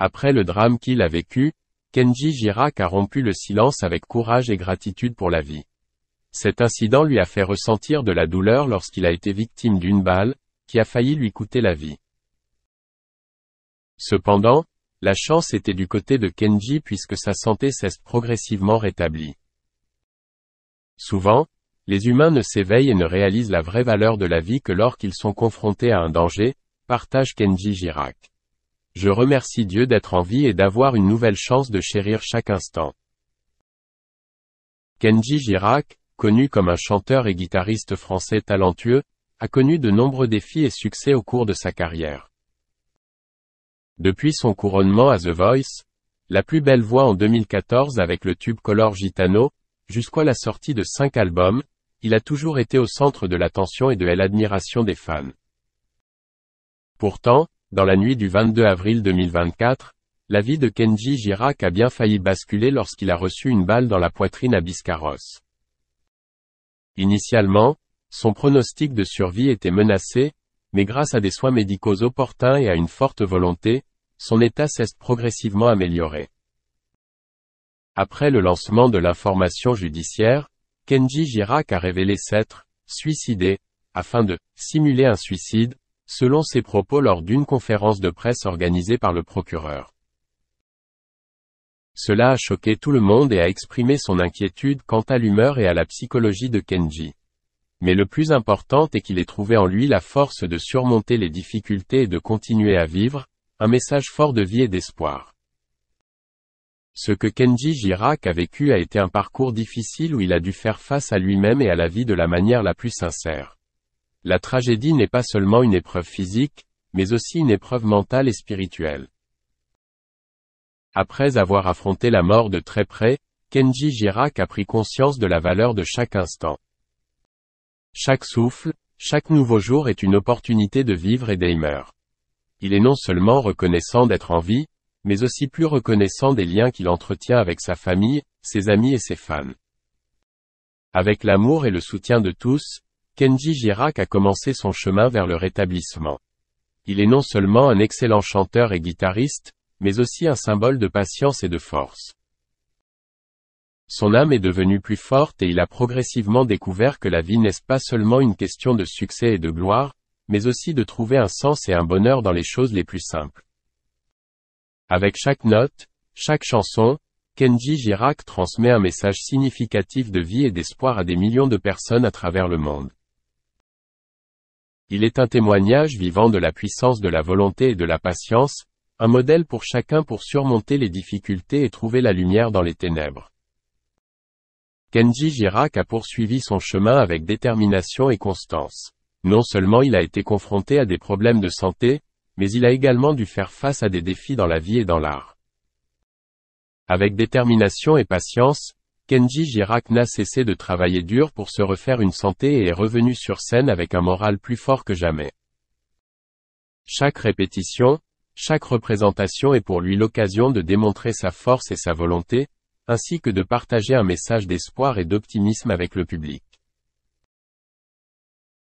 Après le drame qu'il a vécu, Kenji Girac a rompu le silence avec courage et gratitude pour la vie. Cet incident lui a fait ressentir de la douleur lorsqu'il a été victime d'une balle, qui a failli lui coûter la vie. Cependant, la chance était du côté de Kenji puisque sa santé s'est progressivement rétablie. Souvent, les humains ne s'éveillent et ne réalisent la vraie valeur de la vie que lorsqu'ils sont confrontés à un danger, partage Kenji Girac. Je remercie Dieu d'être en vie et d'avoir une nouvelle chance de chérir chaque instant. Kenji Girac, connu comme un chanteur et guitariste français talentueux, a connu de nombreux défis et succès au cours de sa carrière. Depuis son couronnement à The Voice, la plus belle voix en 2014 avec le tube Color Gitano, jusqu'à la sortie de cinq albums, il a toujours été au centre de l'attention et de l'admiration des fans. Pourtant, dans la nuit du 22 avril 2024, la vie de Kenji Girac a bien failli basculer lorsqu'il a reçu une balle dans la poitrine à Biscarrosse. Initialement, son pronostic de survie était menacé, mais grâce à des soins médicaux opportuns et à une forte volonté, son état s'est progressivement amélioré. Après le lancement de l'information judiciaire, Kenji Girac a révélé s'être suicidé, afin de simuler un suicide, selon ses propos lors d'une conférence de presse organisée par le procureur. Cela a choqué tout le monde et a exprimé son inquiétude quant à l'humeur et à la psychologie de Kenji. Mais le plus important est qu'il ait trouvé en lui la force de surmonter les difficultés et de continuer à vivre, un message fort de vie et d'espoir. Ce que Kenji Girac a vécu a été un parcours difficile où il a dû faire face à lui-même et à la vie de la manière la plus sincère. La tragédie n'est pas seulement une épreuve physique, mais aussi une épreuve mentale et spirituelle. Après avoir affronté la mort de très près, Kenji Girac a pris conscience de la valeur de chaque instant. Chaque souffle, chaque nouveau jour est une opportunité de vivre et d'aimer. Il est non seulement reconnaissant d'être en vie, mais aussi plus reconnaissant des liens qu'il entretient avec sa famille, ses amis et ses fans. Avec l'amour et le soutien de tous, Kenji Girac a commencé son chemin vers le rétablissement. Il est non seulement un excellent chanteur et guitariste, mais aussi un symbole de patience et de force. Son âme est devenue plus forte et il a progressivement découvert que la vie n'est pas seulement une question de succès et de gloire, mais aussi de trouver un sens et un bonheur dans les choses les plus simples. Avec chaque note, chaque chanson, Kenji Girac transmet un message significatif de vie et d'espoir à des millions de personnes à travers le monde. Il est un témoignage vivant de la puissance de la volonté et de la patience, un modèle pour chacun pour surmonter les difficultés et trouver la lumière dans les ténèbres. Kenji Girac a poursuivi son chemin avec détermination et constance. Non seulement il a été confronté à des problèmes de santé, mais il a également dû faire face à des défis dans la vie et dans l'art. Avec détermination et patience, Kenji Girac n'a cessé de travailler dur pour se refaire une santé et est revenu sur scène avec un moral plus fort que jamais. Chaque répétition, chaque représentation est pour lui l'occasion de démontrer sa force et sa volonté, ainsi que de partager un message d'espoir et d'optimisme avec le public.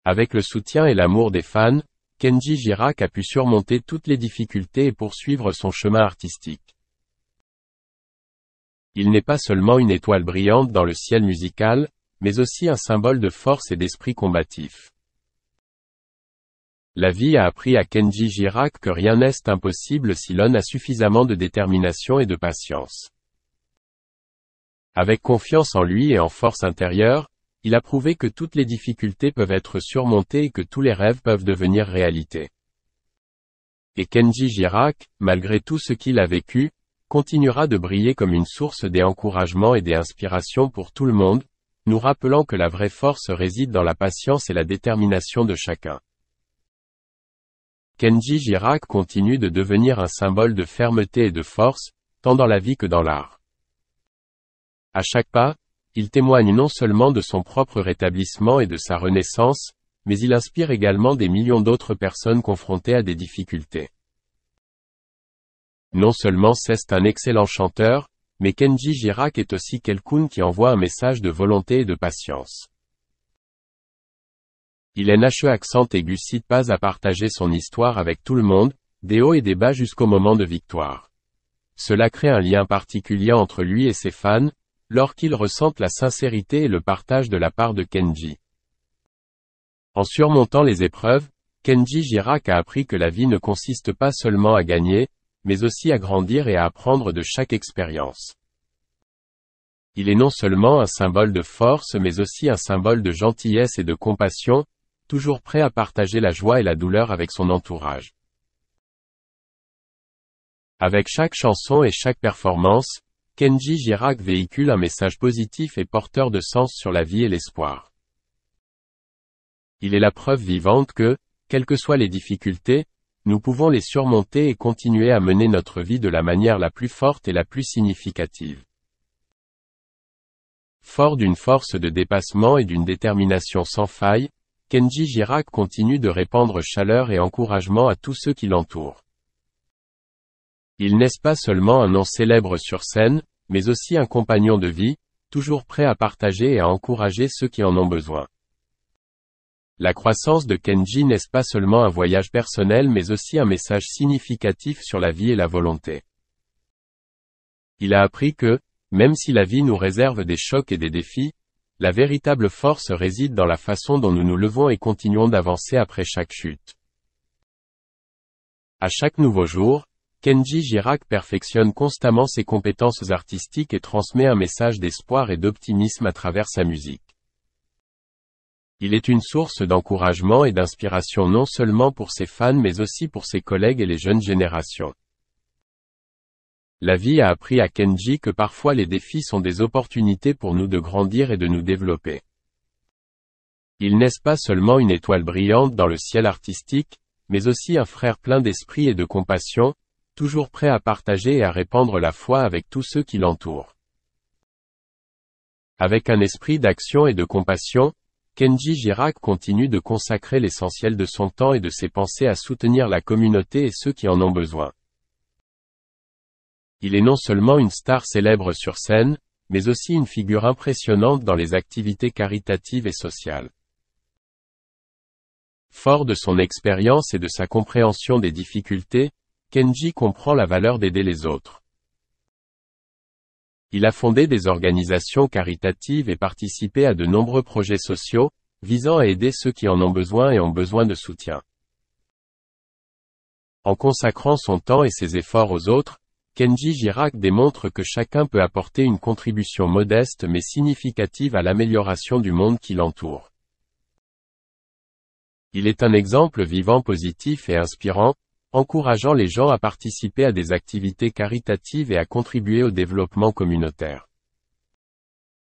Avec le soutien et l'amour des fans, Kenji Girac a pu surmonter toutes les difficultés et poursuivre son chemin artistique. Il n'est pas seulement une étoile brillante dans le ciel musical, mais aussi un symbole de force et d'esprit combatif. La vie a appris à Kenji Girac que rien n'est impossible si l'on a suffisamment de détermination et de patience. Avec confiance en lui et en force intérieure, il a prouvé que toutes les difficultés peuvent être surmontées et que tous les rêves peuvent devenir réalité. Et Kenji Girac, malgré tout ce qu'il a vécu, continuera de briller comme une source d'encouragement et d'inspiration pour tout le monde, nous rappelant que la vraie force réside dans la patience et la détermination de chacun. Kenji Girac continue de devenir un symbole de fermeté et de force, tant dans la vie que dans l'art. À chaque pas, il témoigne non seulement de son propre rétablissement et de sa renaissance, mais il inspire également des millions d'autres personnes confrontées à des difficultés. Non seulement c'est un excellent chanteur, mais Kenji Girac est aussi quelqu'un qui envoie un message de volonté et de patience. Il est nacheux accent et cite pas à partager son histoire avec tout le monde, des hauts et des bas jusqu'au moment de victoire. Cela crée un lien particulier entre lui et ses fans, lorsqu'ils ressentent la sincérité et le partage de la part de Kenji. En surmontant les épreuves, Kenji Girac a appris que la vie ne consiste pas seulement à gagner, mais aussi à grandir et à apprendre de chaque expérience. Il est non seulement un symbole de force mais aussi un symbole de gentillesse et de compassion, toujours prêt à partager la joie et la douleur avec son entourage. Avec chaque chanson et chaque performance, Kenji Girac véhicule un message positif et porteur de sens sur la vie et l'espoir. Il est la preuve vivante que, quelles que soient les difficultés, nous pouvons les surmonter et continuer à mener notre vie de la manière la plus forte et la plus significative. Fort d'une force de dépassement et d'une détermination sans faille, Kenji Girac continue de répandre chaleur et encouragement à tous ceux qui l'entourent. Il n'est pas seulement un nom célèbre sur scène, mais aussi un compagnon de vie, toujours prêt à partager et à encourager ceux qui en ont besoin. La croissance de Kenji n'est pas seulement un voyage personnel mais aussi un message significatif sur la vie et la volonté. Il a appris que, même si la vie nous réserve des chocs et des défis, la véritable force réside dans la façon dont nous nous levons et continuons d'avancer après chaque chute. À chaque nouveau jour, Kenji Girac perfectionne constamment ses compétences artistiques et transmet un message d'espoir et d'optimisme à travers sa musique. Il est une source d'encouragement et d'inspiration non seulement pour ses fans mais aussi pour ses collègues et les jeunes générations. La vie a appris à Kenji que parfois les défis sont des opportunités pour nous de grandir et de nous développer. Il n'est pas seulement une étoile brillante dans le ciel artistique, mais aussi un frère plein d'esprit et de compassion, toujours prêt à partager et à répandre la foi avec tous ceux qui l'entourent. Avec un esprit d'action et de compassion, Kenji Girac continue de consacrer l'essentiel de son temps et de ses pensées à soutenir la communauté et ceux qui en ont besoin. Il est non seulement une star célèbre sur scène, mais aussi une figure impressionnante dans les activités caritatives et sociales. Fort de son expérience et de sa compréhension des difficultés, Kenji comprend la valeur d'aider les autres. Il a fondé des organisations caritatives et participé à de nombreux projets sociaux, visant à aider ceux qui en ont besoin et ont besoin de soutien. En consacrant son temps et ses efforts aux autres, Kenji Girac démontre que chacun peut apporter une contribution modeste mais significative à l'amélioration du monde qui l'entoure. Il est un exemple vivant positif et inspirant, encourageant les gens à participer à des activités caritatives et à contribuer au développement communautaire.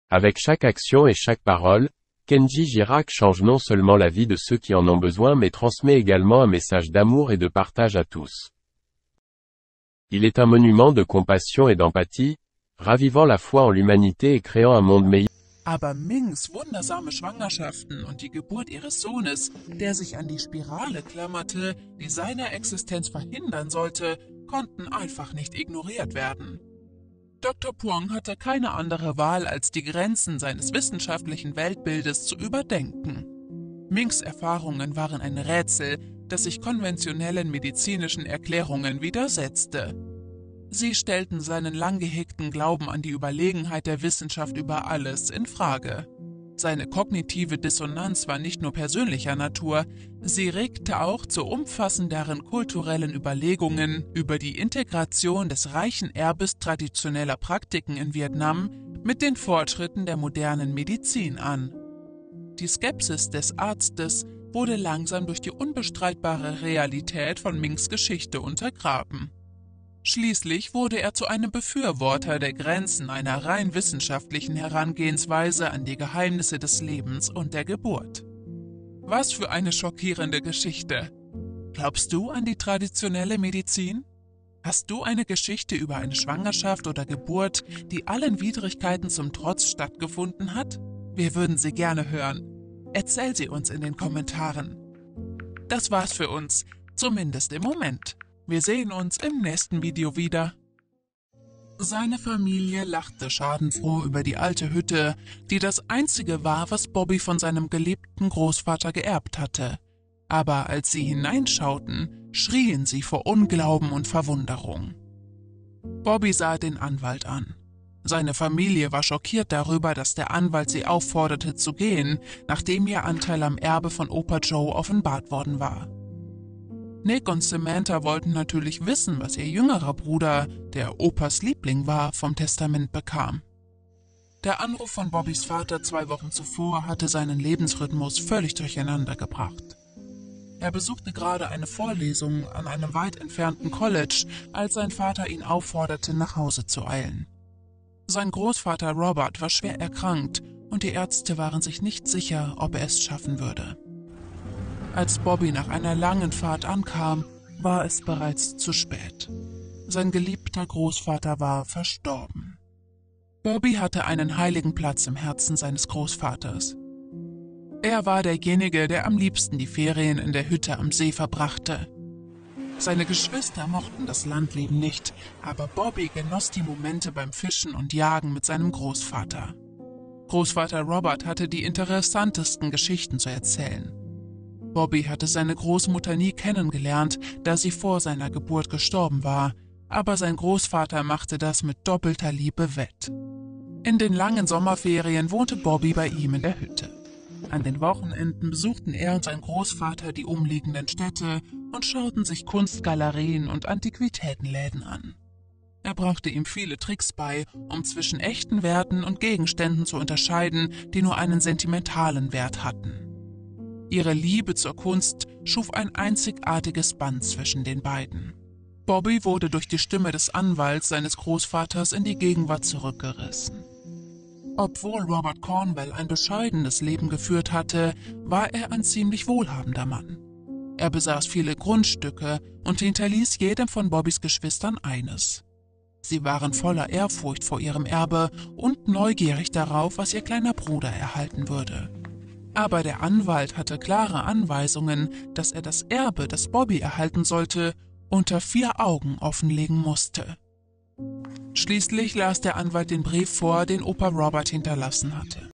Avec chaque action et chaque parole, Kenji Jirak change non seulement la vie de ceux qui en ont besoin mais transmet également un message d'amour et de partage à tous. Il est un monument de compassion et d'empathie, ravivant la foi en l'humanité et créant un monde meilleur. Aber Mings wundersame Schwangerschaften und die Geburt ihres Sohnes, der sich an die Spirale klammerte, die seine Existenz verhindern sollte, konnten einfach nicht ignoriert werden. Dr. Puang hatte keine andere Wahl, als die Grenzen seines wissenschaftlichen Weltbildes zu überdenken. Mings Erfahrungen waren ein Rätsel, das sich konventionellen medizinischen Erklärungen widersetzte. Sie stellten seinen lang gehegten Glauben an die Überlegenheit der Wissenschaft über alles in Frage. Seine kognitive Dissonanz war nicht nur persönlicher Natur, sie regte auch zu umfassenderen kulturellen Überlegungen über die Integration des reichen Erbes traditioneller Praktiken in Vietnam mit den Fortschritten der modernen Medizin an. Die Skepsis des Arztes wurde langsam durch die unbestreitbare Realität von Mings Geschichte untergraben. Schließlich wurde er zu einem Befürworter der Grenzen einer rein wissenschaftlichen Herangehensweise an die Geheimnisse des Lebens und der Geburt. Was für eine schockierende Geschichte. Glaubst du an die traditionelle Medizin? Hast du eine Geschichte über eine Schwangerschaft oder Geburt, die allen Widrigkeiten zum Trotz stattgefunden hat? Wir würden sie gerne hören. Erzähl sie uns in den Kommentaren. Das war's für uns, zumindest im Moment. Wir sehen uns im nächsten Video wieder. Seine Familie lachte schadenfroh über die alte Hütte, die das einzige war, was Bobby von seinem geliebten Großvater geerbt hatte. Aber als sie hineinschauten, schrien sie vor Unglauben und Verwunderung. Bobby sah den Anwalt an. Seine Familie war schockiert darüber, dass der Anwalt sie aufforderte zu gehen, nachdem ihr Anteil am Erbe von Opa Joe offenbart worden war. Nick und Samantha wollten natürlich wissen, was ihr jüngerer Bruder, der Opas Liebling war, vom Testament bekam. Der Anruf von Bobbys Vater zwei Wochen zuvor hatte seinen Lebensrhythmus völlig durcheinander gebracht. Er besuchte gerade eine Vorlesung an einem weit entfernten College, als sein Vater ihn aufforderte, nach Hause zu eilen. Sein Großvater Robert war schwer erkrankt und die Ärzte waren sich nicht sicher, ob er es schaffen würde. Als Bobby nach einer langen Fahrt ankam, war es bereits zu spät. Sein geliebter Großvater war verstorben. Bobby hatte einen heiligen Platz im Herzen seines Großvaters. Er war derjenige, der am liebsten die Ferien in der Hütte am See verbrachte. Seine Geschwister mochten das Landleben nicht, aber Bobby genoss die Momente beim Fischen und Jagen mit seinem Großvater. Großvater Robert hatte die interessantesten Geschichten zu erzählen. Bobby hatte seine Großmutter nie kennengelernt, da sie vor seiner Geburt gestorben war, aber sein Großvater machte das mit doppelter Liebe wett. In den langen Sommerferien wohnte Bobby bei ihm in der Hütte. An den Wochenenden besuchten er und sein Großvater die umliegenden Städte und schauten sich Kunstgalerien und Antiquitätenläden an. Er brachte ihm viele Tricks bei, um zwischen echten Werten und Gegenständen zu unterscheiden, die nur einen sentimentalen Wert hatten. Ihre Liebe zur Kunst schuf ein einzigartiges Band zwischen den beiden. Bobby wurde durch die Stimme des Anwalts seines Großvaters in die Gegenwart zurückgerissen. Obwohl Robert Cornwell ein bescheidenes Leben geführt hatte, war er ein ziemlich wohlhabender Mann. Er besaß viele Grundstücke und hinterließ jedem von Bobbys Geschwistern eines. Sie waren voller Ehrfurcht vor ihrem Erbe und neugierig darauf, was ihr kleiner Bruder erhalten würde. Aber der Anwalt hatte klare Anweisungen, dass er das Erbe, das Bobby erhalten sollte, unter vier Augen offenlegen musste. Schließlich las der Anwalt den Brief vor, den Opa Robert hinterlassen hatte.